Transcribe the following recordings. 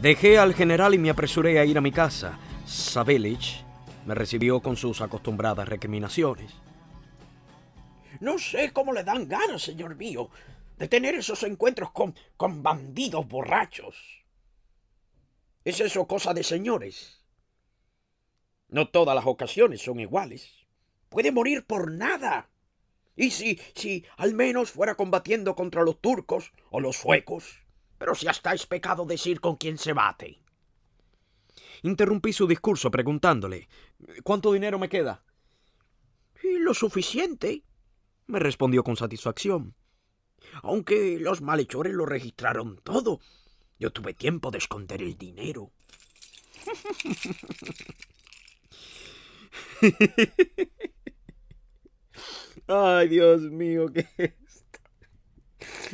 Dejé al general y me apresuré a ir a mi casa. Sabelich me recibió con sus acostumbradas recriminaciones. No sé cómo le dan ganas, señor mío, de tener esos encuentros con, con bandidos borrachos. ¿Es eso cosa de señores? No todas las ocasiones son iguales. Puede morir por nada. Y si, si al menos fuera combatiendo contra los turcos o los suecos, pero si hasta es pecado decir con quién se bate. Interrumpí su discurso preguntándole, ¿cuánto dinero me queda? Y lo suficiente, me respondió con satisfacción. Aunque los malhechores lo registraron todo, yo tuve tiempo de esconder el dinero. Ay, Dios mío, qué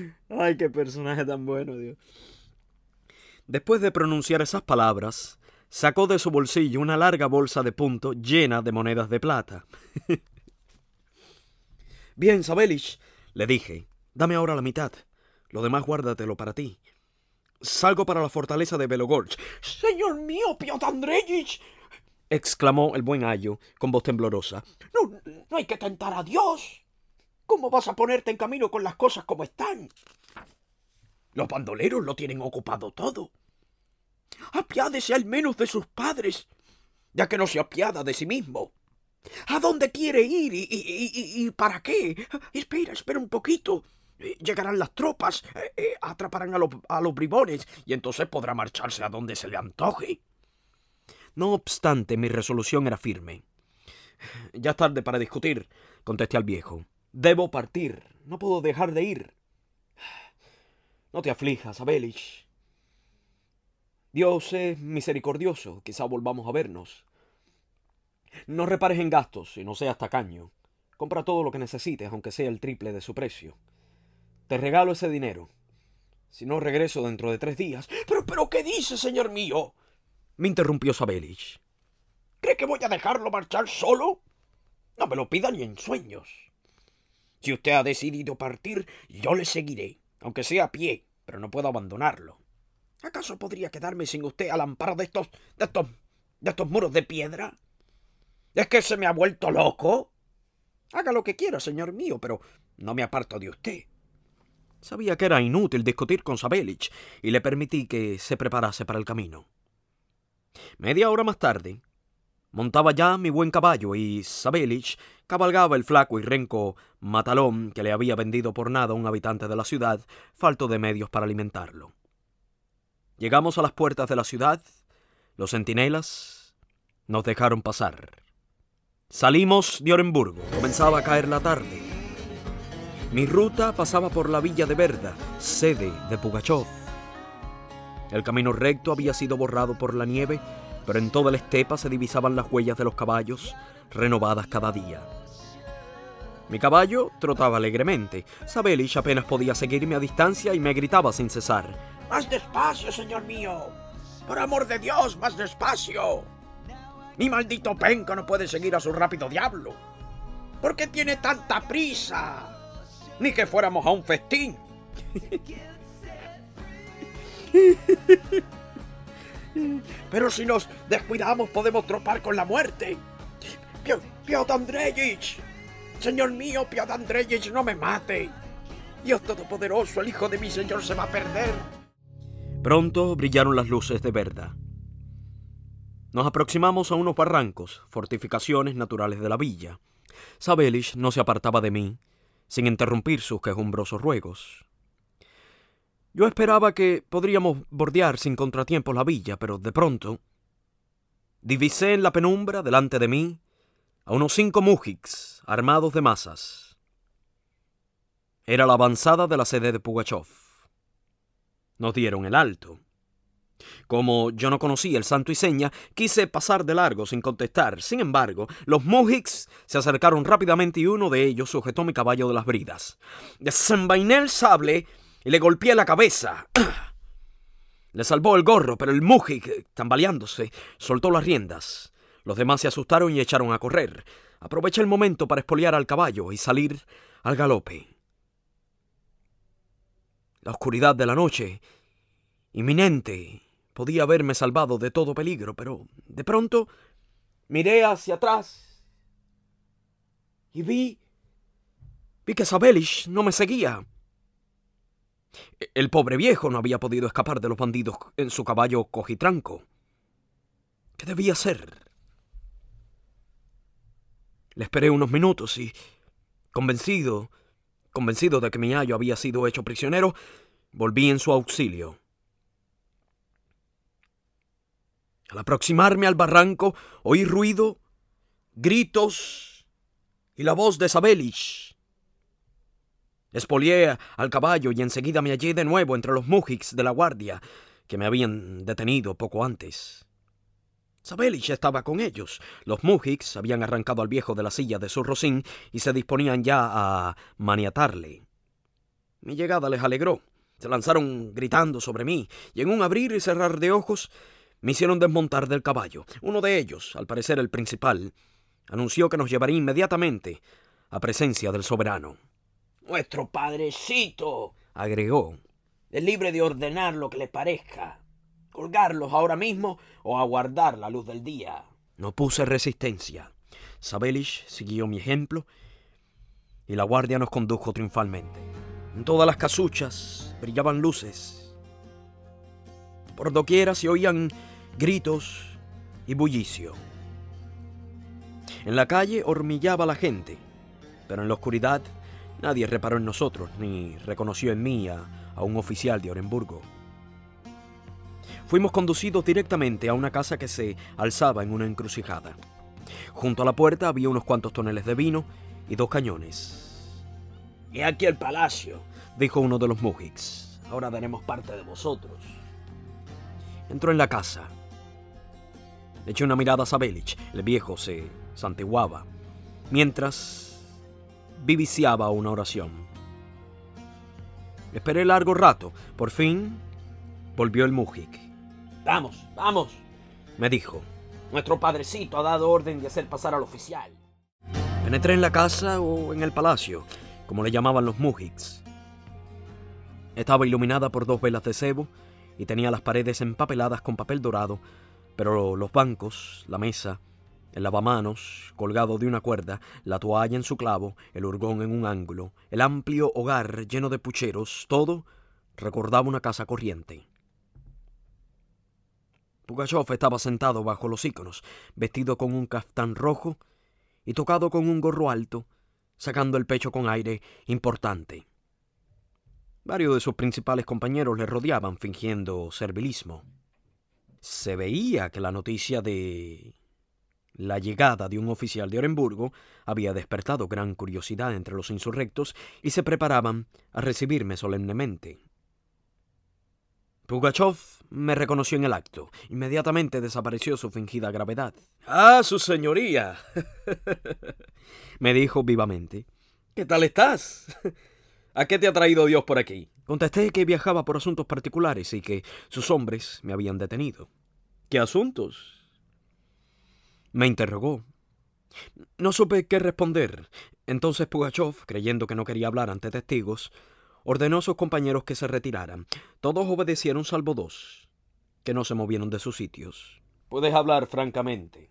Ay, qué personaje tan bueno, Dios. Después de pronunciar esas palabras, sacó de su bolsillo una larga bolsa de punto llena de monedas de plata. Bien, Sabelich, le dije, dame ahora la mitad. Lo demás guárdatelo para ti. Salgo para la fortaleza de Belogorch. Señor mío, Piotr Andreyich, exclamó el buen Ayo con voz temblorosa. No, no hay que tentar a Dios. ¿Cómo vas a ponerte en camino con las cosas como están? Los bandoleros lo tienen ocupado todo. Apiádese al menos de sus padres, ya que no se apiada de sí mismo. ¿A dónde quiere ir y, para qué? Espera, espera un poquito. Eh, llegarán las tropas, eh, eh, atraparán a, a los bribones y entonces podrá marcharse a donde se le antoje. No obstante, mi resolución era firme. Ya es tarde para discutir, contesté al viejo. Debo partir. No puedo dejar de ir. No te aflijas, Abelich. Dios es misericordioso. Quizá volvamos a vernos. No repares en gastos y no seas tacaño. Compra todo lo que necesites, aunque sea el triple de su precio. Te regalo ese dinero. Si no regreso dentro de tres días. Pero, pero, ¿qué dice, señor mío? Me interrumpió Sabelich. ¿Cree que voy a dejarlo marchar solo? No me lo pida ni en sueños. Si usted ha decidido partir, yo le seguiré, aunque sea a pie, pero no puedo abandonarlo. ¿Acaso podría quedarme sin usted al amparo de estos, de estos, de estos muros de piedra? ¿Es que se me ha vuelto loco? Haga lo que quiera, señor mío, pero no me aparto de usted. Sabía que era inútil discutir con Sabelich y le permití que se preparase para el camino. Media hora más tarde, Montaba ya mi buen caballo y Sabelich cabalgaba el flaco y renco matalón que le había vendido por nada un habitante de la ciudad, falto de medios para alimentarlo. Llegamos a las puertas de la ciudad, los centinelas nos dejaron pasar. Salimos de Orenburgo, comenzaba a caer la tarde. Mi ruta pasaba por la villa de Verda, sede de Pugachov. El camino recto había sido borrado por la nieve pero en toda la estepa se divisaban las huellas de los caballos, renovadas cada día. Mi caballo trotaba alegremente. Sabelich apenas podía seguirme a distancia y me gritaba sin cesar. ¡Más despacio, señor mío! ¡Por amor de Dios, más despacio! Mi maldito penca no puede seguir a su rápido diablo. ¿Por qué tiene tanta prisa? Ni que fuéramos a un festín. Pero si nos descuidamos podemos tropar con la muerte. Piotr Andreyich! señor mío, Piotr Andreyich, no me mate. Dios Todopoderoso, el hijo de mi señor se va a perder. Pronto brillaron las luces de verdad. Nos aproximamos a unos barrancos, fortificaciones naturales de la villa. Sabelich no se apartaba de mí, sin interrumpir sus quejumbrosos ruegos. Yo esperaba que podríamos bordear sin contratiempos la villa, pero de pronto divisé en la penumbra, delante de mí, a unos cinco mujiks armados de masas. Era la avanzada de la sede de Pugachov. Nos dieron el alto. Como yo no conocía el santo y seña, quise pasar de largo sin contestar. Sin embargo, los mujiks se acercaron rápidamente y uno de ellos sujetó mi caballo de las bridas. Desenvainé el sable y le golpeé la cabeza. Le salvó el gorro, pero el Mujik, tambaleándose, soltó las riendas. Los demás se asustaron y echaron a correr. Aproveché el momento para espoliar al caballo y salir al galope. La oscuridad de la noche, inminente, podía haberme salvado de todo peligro, pero de pronto miré hacia atrás y vi, vi que Sabelish no me seguía. El pobre viejo no había podido escapar de los bandidos en su caballo cojitranco. ¿Qué debía hacer? Le esperé unos minutos y, convencido, convencido de que mi ayo había sido hecho prisionero, volví en su auxilio. Al aproximarme al barranco, oí ruido, gritos y la voz de Sabelich. Espolié al caballo y enseguida me hallé de nuevo entre los mujiks de la guardia que me habían detenido poco antes. Sabelich estaba con ellos. Los mujiks habían arrancado al viejo de la silla de su rocín y se disponían ya a maniatarle. Mi llegada les alegró. Se lanzaron gritando sobre mí y en un abrir y cerrar de ojos me hicieron desmontar del caballo. Uno de ellos, al parecer el principal, anunció que nos llevaría inmediatamente a presencia del soberano. Nuestro padrecito, agregó, es libre de ordenar lo que le parezca, colgarlos ahora mismo o aguardar la luz del día. No puse resistencia. Sabelish siguió mi ejemplo y la guardia nos condujo triunfalmente. En todas las casuchas brillaban luces. Por doquiera se oían gritos y bullicio. En la calle hormillaba la gente, pero en la oscuridad Nadie reparó en nosotros ni reconoció en mí a, un oficial de Orenburgo. Fuimos conducidos directamente a una casa que se alzaba en una encrucijada. Junto a la puerta había unos cuantos toneles de vino y dos cañones. —¡He aquí el palacio, dijo uno de los mujiks. Ahora daremos parte de vosotros. Entró en la casa. Eché una mirada a Sabelich. El viejo se santiguaba. Mientras viviciaba una oración. Esperé largo rato. Por fin volvió el Mujik. Vamos, vamos, me dijo. Nuestro padrecito ha dado orden de hacer pasar al oficial. Penetré en la casa o en el palacio, como le llamaban los Mujiks. Estaba iluminada por dos velas de cebo y tenía las paredes empapeladas con papel dorado, pero los bancos, la mesa el lavamanos colgado de una cuerda, la toalla en su clavo, el hurgón en un ángulo, el amplio hogar lleno de pucheros, todo recordaba una casa corriente. Pugachov estaba sentado bajo los íconos, vestido con un caftán rojo y tocado con un gorro alto, sacando el pecho con aire importante. Varios de sus principales compañeros le rodeaban fingiendo servilismo. Se veía que la noticia de la llegada de un oficial de Orenburgo había despertado gran curiosidad entre los insurrectos y se preparaban a recibirme solemnemente. Pugachev me reconoció en el acto. Inmediatamente desapareció su fingida gravedad. ¡Ah, su señoría! me dijo vivamente. ¿Qué tal estás? ¿A qué te ha traído Dios por aquí? Contesté que viajaba por asuntos particulares y que sus hombres me habían detenido. ¿Qué asuntos? Me interrogó. No supe qué responder. Entonces Pugachov, creyendo que no quería hablar ante testigos, ordenó a sus compañeros que se retiraran. Todos obedecieron salvo dos, que no se movieron de sus sitios. Puedes hablar francamente,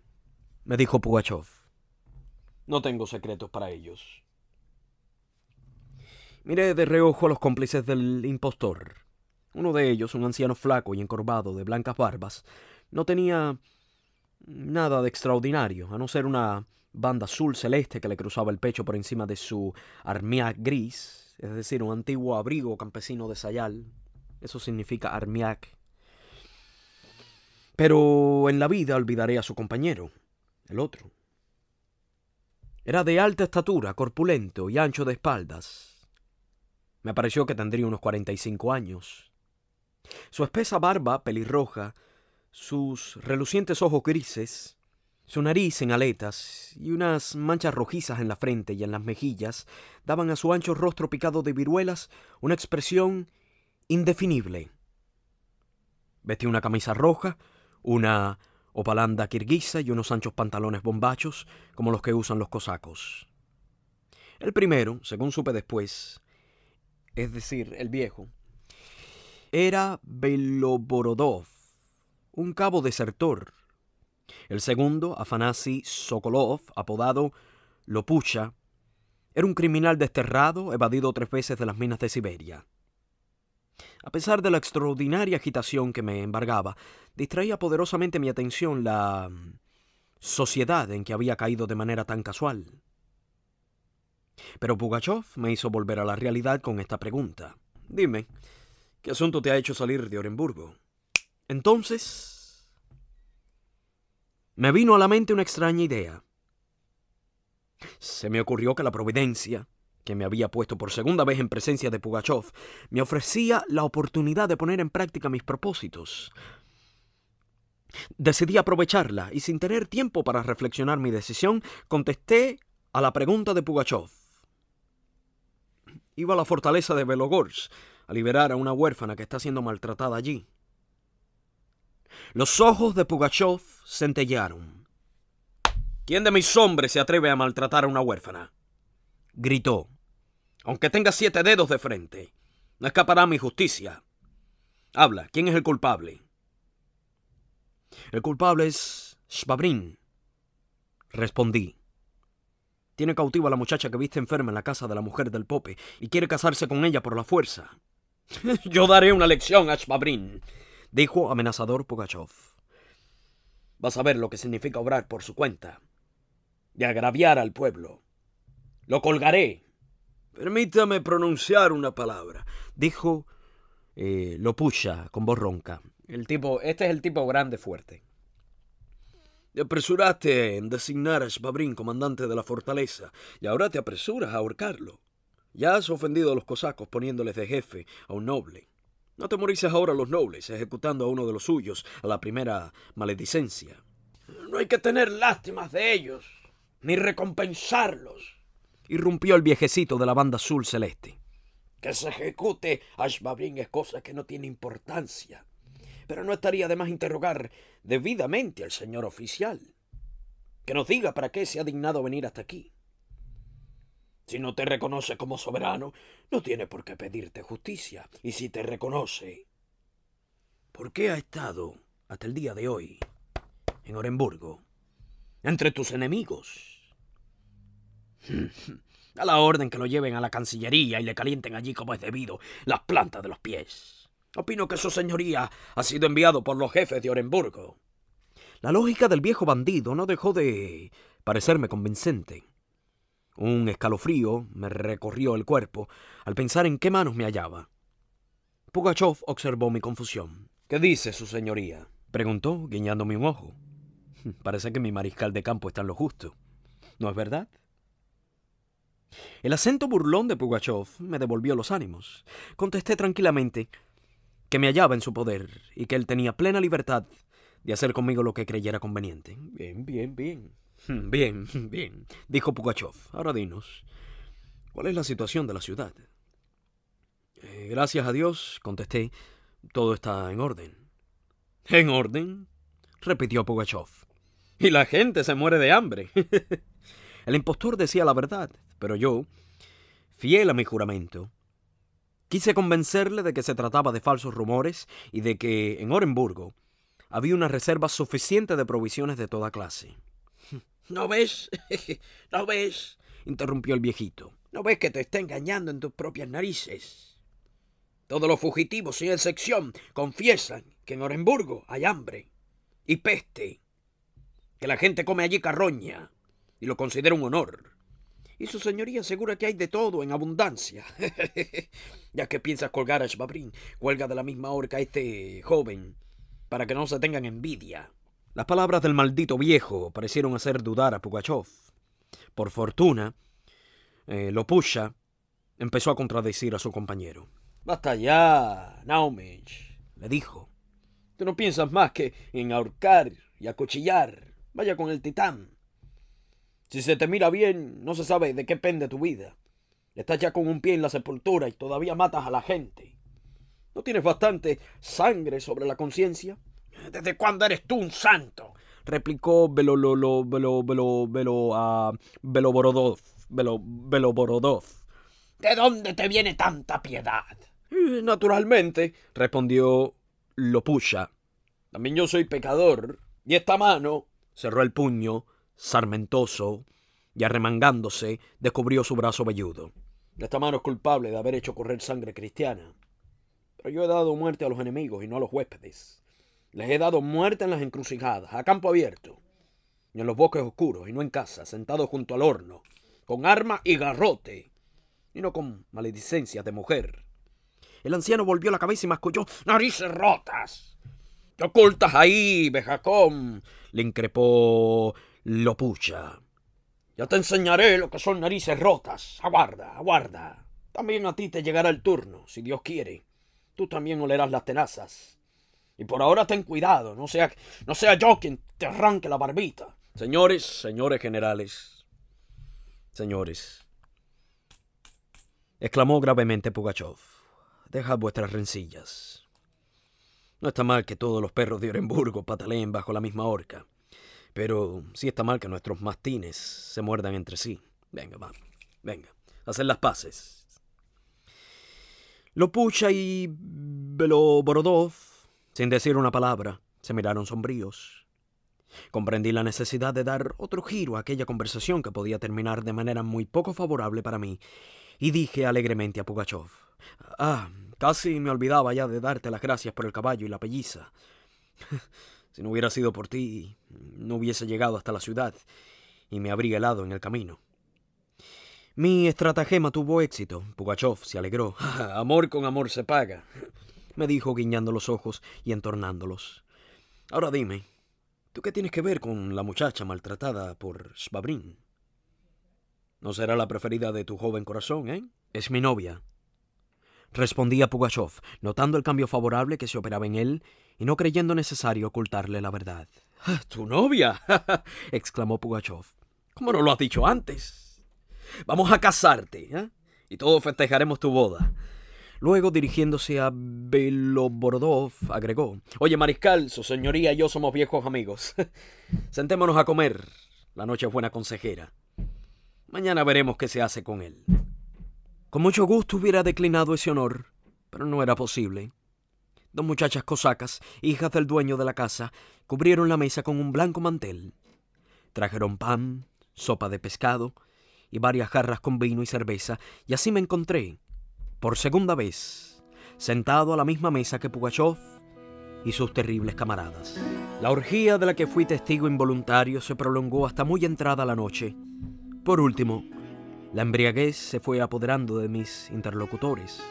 me dijo Pugachov. No tengo secretos para ellos. Miré de reojo a los cómplices del impostor. Uno de ellos, un anciano flaco y encorvado de blancas barbas, no tenía Nada de extraordinario, a no ser una banda azul celeste que le cruzaba el pecho por encima de su armiac gris, es decir, un antiguo abrigo campesino de sayal. Eso significa armiac. Pero en la vida olvidaré a su compañero, el otro. Era de alta estatura, corpulento y ancho de espaldas. Me pareció que tendría unos 45 años. Su espesa barba pelirroja sus relucientes ojos grises, su nariz en aletas y unas manchas rojizas en la frente y en las mejillas daban a su ancho rostro picado de viruelas una expresión indefinible. Vestía una camisa roja, una opalanda kirguisa y unos anchos pantalones bombachos como los que usan los cosacos. El primero, según supe después, es decir, el viejo, era Beloborodov, un cabo desertor. El segundo, Afanasi Sokolov, apodado Lopucha, era un criminal desterrado, evadido tres veces de las minas de Siberia. A pesar de la extraordinaria agitación que me embargaba, distraía poderosamente mi atención la mm, sociedad en que había caído de manera tan casual. Pero Pugachev me hizo volver a la realidad con esta pregunta. Dime, ¿qué asunto te ha hecho salir de Orenburgo? Entonces, me vino a la mente una extraña idea. Se me ocurrió que la providencia, que me había puesto por segunda vez en presencia de Pugachov, me ofrecía la oportunidad de poner en práctica mis propósitos. Decidí aprovecharla y sin tener tiempo para reflexionar mi decisión, contesté a la pregunta de Pugachov. Iba a la fortaleza de Belogors a liberar a una huérfana que está siendo maltratada allí. Los ojos de Pugachev centellaron. ¿Quién de mis hombres se atreve a maltratar a una huérfana? gritó. Aunque tenga siete dedos de frente, no escapará mi justicia. Habla, ¿quién es el culpable? El culpable es Shvabrin, respondí. Tiene cautiva a la muchacha que viste enferma en la casa de la mujer del Pope y quiere casarse con ella por la fuerza. Yo daré una lección a Shvabrin, dijo amenazador Pogachov. Vas a ver lo que significa obrar por su cuenta y agraviar al pueblo. Lo colgaré. Permítame pronunciar una palabra, dijo eh, Lopucha con voz ronca. El tipo, este es el tipo grande, fuerte. Te apresuraste en designar a Shbabrin comandante de la fortaleza y ahora te apresuras a ahorcarlo. Ya has ofendido a los cosacos poniéndoles de jefe a un noble. No te morices ahora los nobles, ejecutando a uno de los suyos, a la primera maledicencia. No hay que tener lástimas de ellos, ni recompensarlos. Irrumpió el viejecito de la banda azul celeste. Que se ejecute a es cosa que no tiene importancia. Pero no estaría de más interrogar debidamente al señor oficial. Que nos diga para qué se ha dignado venir hasta aquí. Si no te reconoce como soberano, no tiene por qué pedirte justicia. Y si te reconoce, ¿por qué ha estado hasta el día de hoy en Orenburgo entre tus enemigos? a la orden que lo lleven a la Cancillería y le calienten allí como es debido las plantas de los pies. Opino que su señoría ha sido enviado por los jefes de Orenburgo. La lógica del viejo bandido no dejó de parecerme convincente. Un escalofrío me recorrió el cuerpo al pensar en qué manos me hallaba. Pugachov observó mi confusión. ¿Qué dice su señoría? preguntó, guiñándome un ojo. Parece que mi mariscal de campo está en lo justo. ¿No es verdad? El acento burlón de Pugachov me devolvió los ánimos. Contesté tranquilamente que me hallaba en su poder y que él tenía plena libertad de hacer conmigo lo que creyera conveniente. Bien, bien, bien. Bien, bien, dijo Pugachev. Ahora dinos, ¿cuál es la situación de la ciudad? Eh, gracias a Dios, contesté, todo está en orden. ¿En orden? repitió Pugachev. Y la gente se muere de hambre. El impostor decía la verdad, pero yo, fiel a mi juramento, quise convencerle de que se trataba de falsos rumores y de que en Orenburgo había una reserva suficiente de provisiones de toda clase. ¿No ves? ¿No ves? interrumpió el viejito. ¿No ves que te está engañando en tus propias narices? Todos los fugitivos, sin excepción, confiesan que en Orenburgo hay hambre y peste, que la gente come allí carroña y lo considera un honor. Y su señoría asegura que hay de todo en abundancia. ya que piensas colgar a Schwabrin, cuelga de la misma horca a este joven, para que no se tengan envidia. Las palabras del maldito viejo parecieron hacer dudar a Pugachev. Por fortuna, eh, Lopusha empezó a contradecir a su compañero. Basta ya, Naumich, le dijo. Tú no piensas más que en ahorcar y acuchillar. Vaya con el titán. Si se te mira bien, no se sabe de qué pende tu vida. Estás ya con un pie en la sepultura y todavía matas a la gente. ¿No tienes bastante sangre sobre la conciencia? ¿Desde cuándo eres tú un santo? replicó Beloborodov, ah, Beloborodov. ¿De dónde te viene tanta piedad? Naturalmente, respondió Lopusha. También yo soy pecador, y esta mano cerró el puño, sarmentoso, y arremangándose, descubrió su brazo velludo. Esta mano es culpable de haber hecho correr sangre cristiana. Pero yo he dado muerte a los enemigos y no a los huéspedes. Les he dado muerte en las encrucijadas, a campo abierto, y en los bosques oscuros, y no en casa, sentado junto al horno, con arma y garrote, y no con maledicencias de mujer. El anciano volvió la cabeza y masculló, narices rotas. ¿Te ocultas ahí, Bejacón? le increpó Lopucha. Ya te enseñaré lo que son narices rotas. Aguarda, aguarda. También a ti te llegará el turno, si Dios quiere. Tú también olerás las tenazas y por ahora ten cuidado, no sea, no sea yo quien te arranque la barbita. Señores, señores generales, señores, exclamó gravemente Pugachov, dejad vuestras rencillas. No está mal que todos los perros de Orenburgo pataleen bajo la misma horca, pero sí está mal que nuestros mastines se muerdan entre sí. Venga, vamos, venga, hacer las paces. Lopucha y Beloborodov sin decir una palabra, se miraron sombríos. Comprendí la necesidad de dar otro giro a aquella conversación que podía terminar de manera muy poco favorable para mí, y dije alegremente a Pugachov: Ah, casi me olvidaba ya de darte las gracias por el caballo y la pelliza. si no hubiera sido por ti, no hubiese llegado hasta la ciudad y me habría helado en el camino. Mi estratagema tuvo éxito. Pugachov se alegró. amor con amor se paga me dijo guiñando los ojos y entornándolos. Ahora dime, ¿tú qué tienes que ver con la muchacha maltratada por Svabrin? No será la preferida de tu joven corazón, ¿eh? Es mi novia. Respondía Pugachev, notando el cambio favorable que se operaba en él y no creyendo necesario ocultarle la verdad. ¡Ah, ¿Tu novia? exclamó Pugachev. ¿Cómo no lo has dicho antes? Vamos a casarte, ¿eh? Y todos festejaremos tu boda. Luego, dirigiéndose a Beloborodov, agregó: Oye, mariscal, su señoría y yo somos viejos amigos. Sentémonos a comer. La noche es buena consejera. Mañana veremos qué se hace con él. Con mucho gusto hubiera declinado ese honor, pero no era posible. Dos muchachas cosacas, hijas del dueño de la casa, cubrieron la mesa con un blanco mantel. Trajeron pan, sopa de pescado y varias jarras con vino y cerveza, y así me encontré, por segunda vez, sentado a la misma mesa que Pugachov y sus terribles camaradas. La orgía de la que fui testigo involuntario se prolongó hasta muy entrada la noche. Por último, la embriaguez se fue apoderando de mis interlocutores.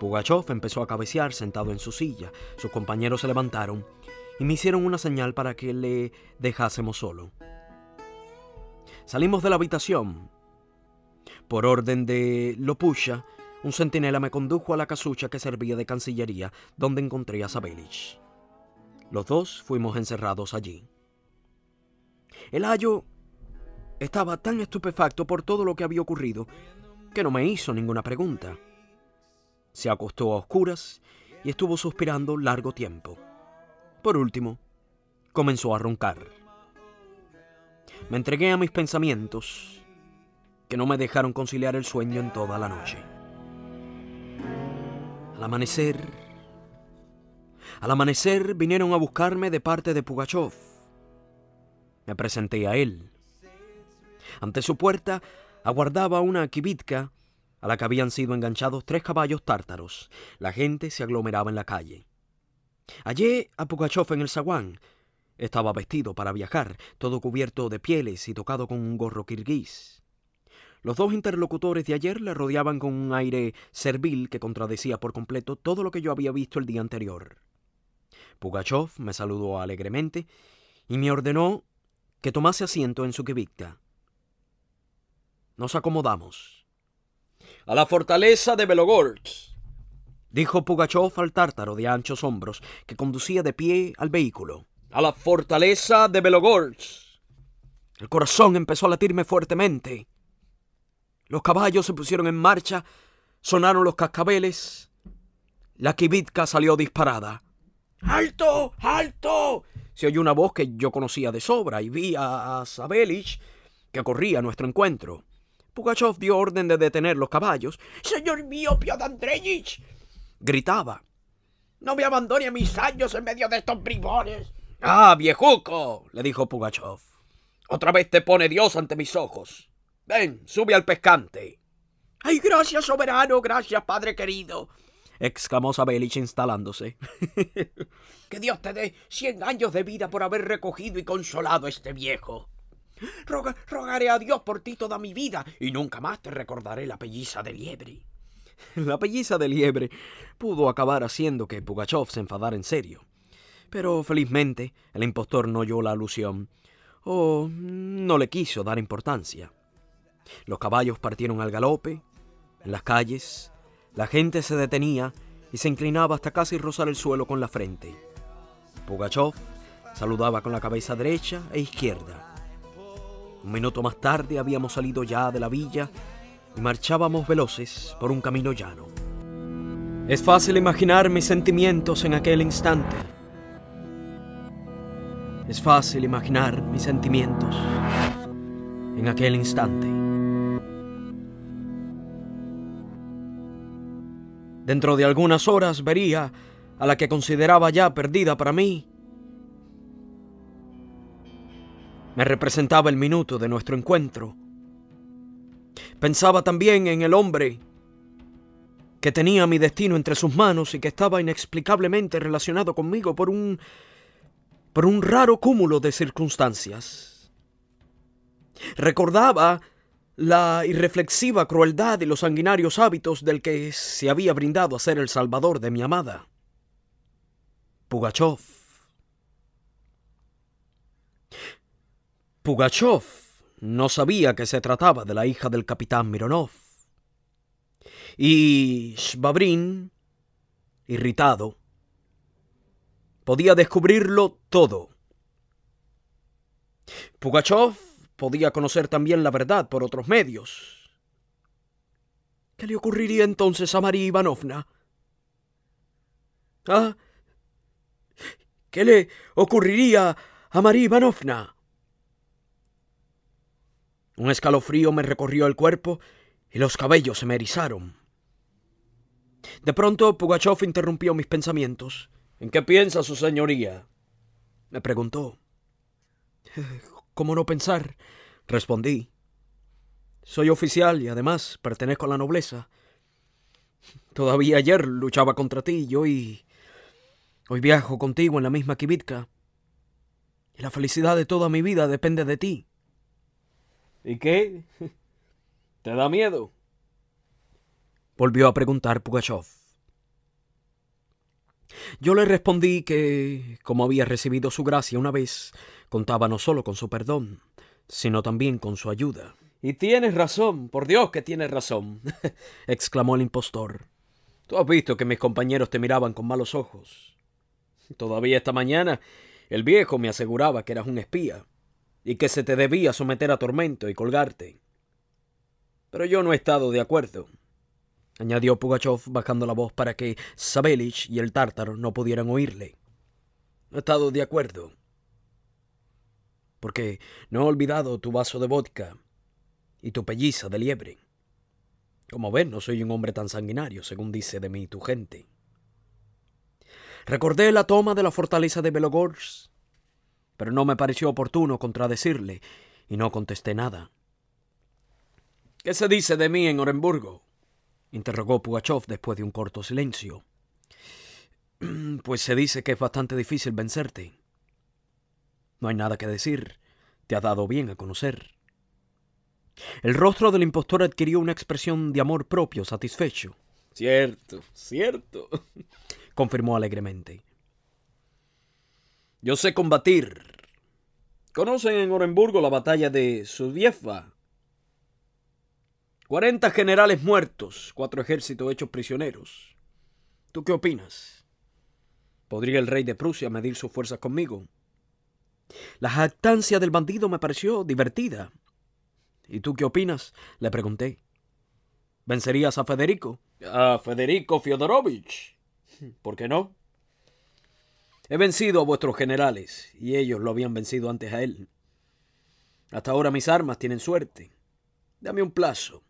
Pugachov empezó a cabecear sentado en su silla. Sus compañeros se levantaron y me hicieron una señal para que le dejásemos solo. Salimos de la habitación por orden de Lopusha, un centinela me condujo a la casucha que servía de cancillería, donde encontré a Sabelich. Los dos fuimos encerrados allí. El ayo estaba tan estupefacto por todo lo que había ocurrido que no me hizo ninguna pregunta. Se acostó a oscuras y estuvo suspirando largo tiempo. Por último, comenzó a roncar. Me entregué a mis pensamientos que no me dejaron conciliar el sueño en toda la noche. Al amanecer, al amanecer vinieron a buscarme de parte de Pugachov. Me presenté a él. Ante su puerta aguardaba una kibitka a la que habían sido enganchados tres caballos tártaros. La gente se aglomeraba en la calle. Allí, a Pugachov en el zaguán. Estaba vestido para viajar, todo cubierto de pieles y tocado con un gorro kirguís. Los dos interlocutores de ayer le rodeaban con un aire servil que contradecía por completo todo lo que yo había visto el día anterior. Pugachov me saludó alegremente y me ordenó que tomase asiento en su Quivicta. Nos acomodamos. A la fortaleza de Belogorsk, dijo Pugachov al tártaro de anchos hombros que conducía de pie al vehículo. A la fortaleza de Belogorsk. El corazón empezó a latirme fuertemente. Los caballos se pusieron en marcha, sonaron los cascabeles. La kivitka salió disparada. ¡Alto! ¡Alto! Se oyó una voz que yo conocía de sobra y vi a, Sabelich que corría a nuestro encuentro. Pugachev dio orden de detener los caballos. ¡Señor mío, Piotr Andreyich! gritaba. ¡No me abandone a mis años en medio de estos bribones! ¡Ah, viejuco! le dijo Pugachev. Otra vez te pone Dios ante mis ojos. Ven, sube al pescante. Ay, gracias, soberano, gracias, padre querido, exclamó Sabelich instalándose. que Dios te dé cien años de vida por haber recogido y consolado a este viejo. rogaré a Dios por ti toda mi vida y nunca más te recordaré la pelliza de liebre. La pelliza de liebre pudo acabar haciendo que Pugachov se enfadara en serio. Pero felizmente el impostor no oyó la alusión, o oh, no le quiso dar importancia. Los caballos partieron al galope, en las calles, la gente se detenía y se inclinaba hasta casi rozar el suelo con la frente. Pugachov saludaba con la cabeza derecha e izquierda. Un minuto más tarde habíamos salido ya de la villa y marchábamos veloces por un camino llano. Es fácil imaginar mis sentimientos en aquel instante. Es fácil imaginar mis sentimientos en aquel instante. Dentro de algunas horas vería a la que consideraba ya perdida para mí. Me representaba el minuto de nuestro encuentro. Pensaba también en el hombre que tenía mi destino entre sus manos y que estaba inexplicablemente relacionado conmigo por un por un raro cúmulo de circunstancias. Recordaba la irreflexiva crueldad y los sanguinarios hábitos del que se había brindado a ser el salvador de mi amada. Pugachov. Pugachov no sabía que se trataba de la hija del capitán Mironov. Y Shvabrin, irritado, podía descubrirlo todo. Pugachov podía conocer también la verdad por otros medios. ¿Qué le ocurriría entonces a María Ivanovna? ¿Ah? ¿Qué le ocurriría a María Ivanovna? Un escalofrío me recorrió el cuerpo y los cabellos se me erizaron. De pronto, Pugachov interrumpió mis pensamientos. ¿En qué piensa su señoría? me preguntó. ¿Cómo no pensar? Respondí. Soy oficial y además pertenezco a la nobleza. Todavía ayer luchaba contra ti y hoy. Hoy viajo contigo en la misma kibitka. Y la felicidad de toda mi vida depende de ti. ¿Y qué? ¿Te da miedo? Volvió a preguntar Pugachov. Yo le respondí que, como había recibido su gracia una vez, contaba no solo con su perdón, sino también con su ayuda. Y tienes razón, por Dios que tienes razón, exclamó el impostor. Tú has visto que mis compañeros te miraban con malos ojos. Todavía esta mañana el viejo me aseguraba que eras un espía y que se te debía someter a tormento y colgarte. Pero yo no he estado de acuerdo añadió Pugachov bajando la voz para que Sabelich y el tártaro no pudieran oírle. He estado de acuerdo. Porque no he olvidado tu vaso de vodka y tu pelliza de liebre. Como ves, no soy un hombre tan sanguinario, según dice de mí tu gente. Recordé la toma de la fortaleza de Belogors, pero no me pareció oportuno contradecirle y no contesté nada. ¿Qué se dice de mí en Orenburgo? interrogó Pugachov después de un corto silencio. Pues se dice que es bastante difícil vencerte. No hay nada que decir. Te ha dado bien a conocer. El rostro del impostor adquirió una expresión de amor propio satisfecho. Cierto, cierto, confirmó alegremente. Yo sé combatir. ¿Conocen en Orenburgo la batalla de Sudiefa? Cuarenta generales muertos, cuatro ejércitos hechos prisioneros. ¿Tú qué opinas? ¿Podría el rey de Prusia medir sus fuerzas conmigo? La jactancia del bandido me pareció divertida. ¿Y tú qué opinas? Le pregunté. ¿Vencerías a Federico? A Federico Fyodorovich? ¿Por qué no? He vencido a vuestros generales, y ellos lo habían vencido antes a él. Hasta ahora mis armas tienen suerte. Dame un plazo.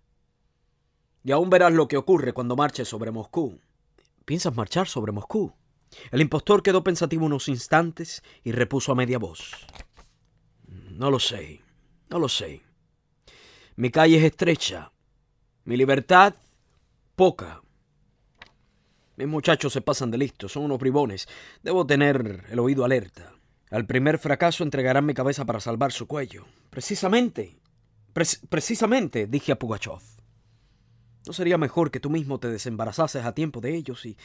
Y aún verás lo que ocurre cuando marches sobre Moscú. ¿Piensas marchar sobre Moscú? El impostor quedó pensativo unos instantes y repuso a media voz. No lo sé, no lo sé. Mi calle es estrecha, mi libertad poca. Mis muchachos se pasan de listos, son unos bribones. Debo tener el oído alerta. Al primer fracaso entregarán mi cabeza para salvar su cuello. Precisamente, precisamente, dije a Pugachev. ¿No sería mejor que tú mismo te desembarazases a tiempo de ellos y,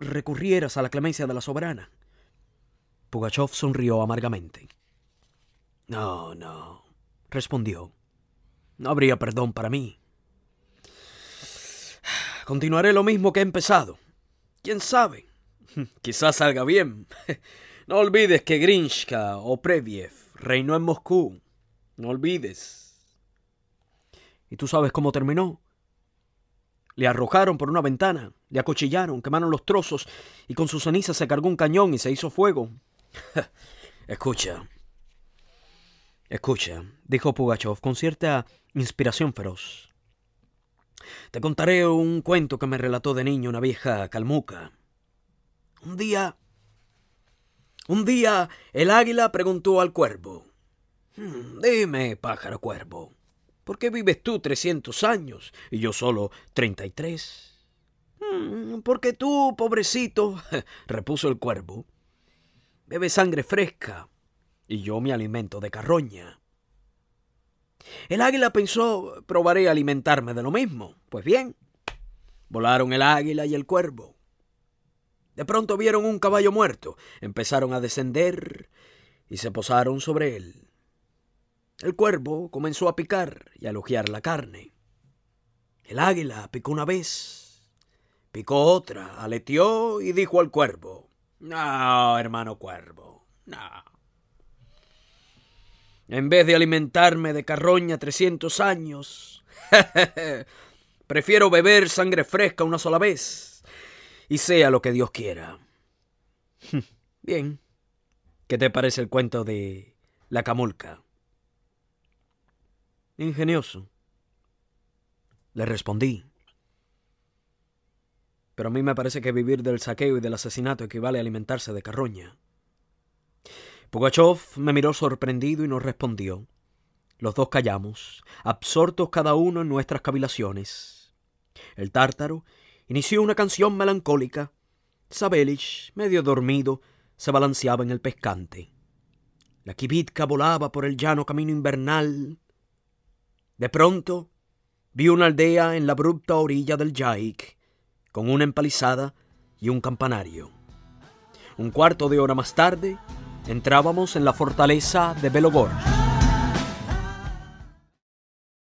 recurrieras a la clemencia de la soberana? Pugachev sonrió amargamente. No, no, respondió. No habría perdón para mí. Continuaré lo mismo que he empezado. ¿Quién sabe? Quizás salga bien. No olvides que Grinshka, o Previev reinó en Moscú. No olvides. ¿Y tú sabes cómo terminó? Le arrojaron por una ventana, le acuchillaron, quemaron los trozos y con sus cenizas se cargó un cañón y se hizo fuego. escucha, escucha, dijo Pugachov con cierta inspiración feroz. Te contaré un cuento que me relató de niño una vieja calmuca. Un día... Un día el águila preguntó al cuervo. Hmm, dime, pájaro cuervo, ¿Por qué vives tú 300 años y yo solo 33? Mm, porque tú, pobrecito, repuso el cuervo, bebes sangre fresca y yo me alimento de carroña. El águila pensó, probaré alimentarme de lo mismo. Pues bien, volaron el águila y el cuervo. De pronto vieron un caballo muerto, empezaron a descender y se posaron sobre él. El cuervo comenzó a picar y a logiar la carne. El águila picó una vez, picó otra, aleteó y dijo al cuervo, No, hermano cuervo, no. En vez de alimentarme de carroña 300 años, prefiero beber sangre fresca una sola vez y sea lo que Dios quiera. Bien, ¿qué te parece el cuento de la camulca? Ingenioso. Le respondí. Pero a mí me parece que vivir del saqueo y del asesinato equivale a alimentarse de carroña. Pugachev me miró sorprendido y no respondió. Los dos callamos, absortos cada uno en nuestras cavilaciones. El tártaro inició una canción melancólica. Sabelich, medio dormido, se balanceaba en el pescante. La kibitka volaba por el llano camino invernal. De pronto, vi una aldea en la abrupta orilla del Yaik, con una empalizada y un campanario. Un cuarto de hora más tarde, entrábamos en la fortaleza de Belogor.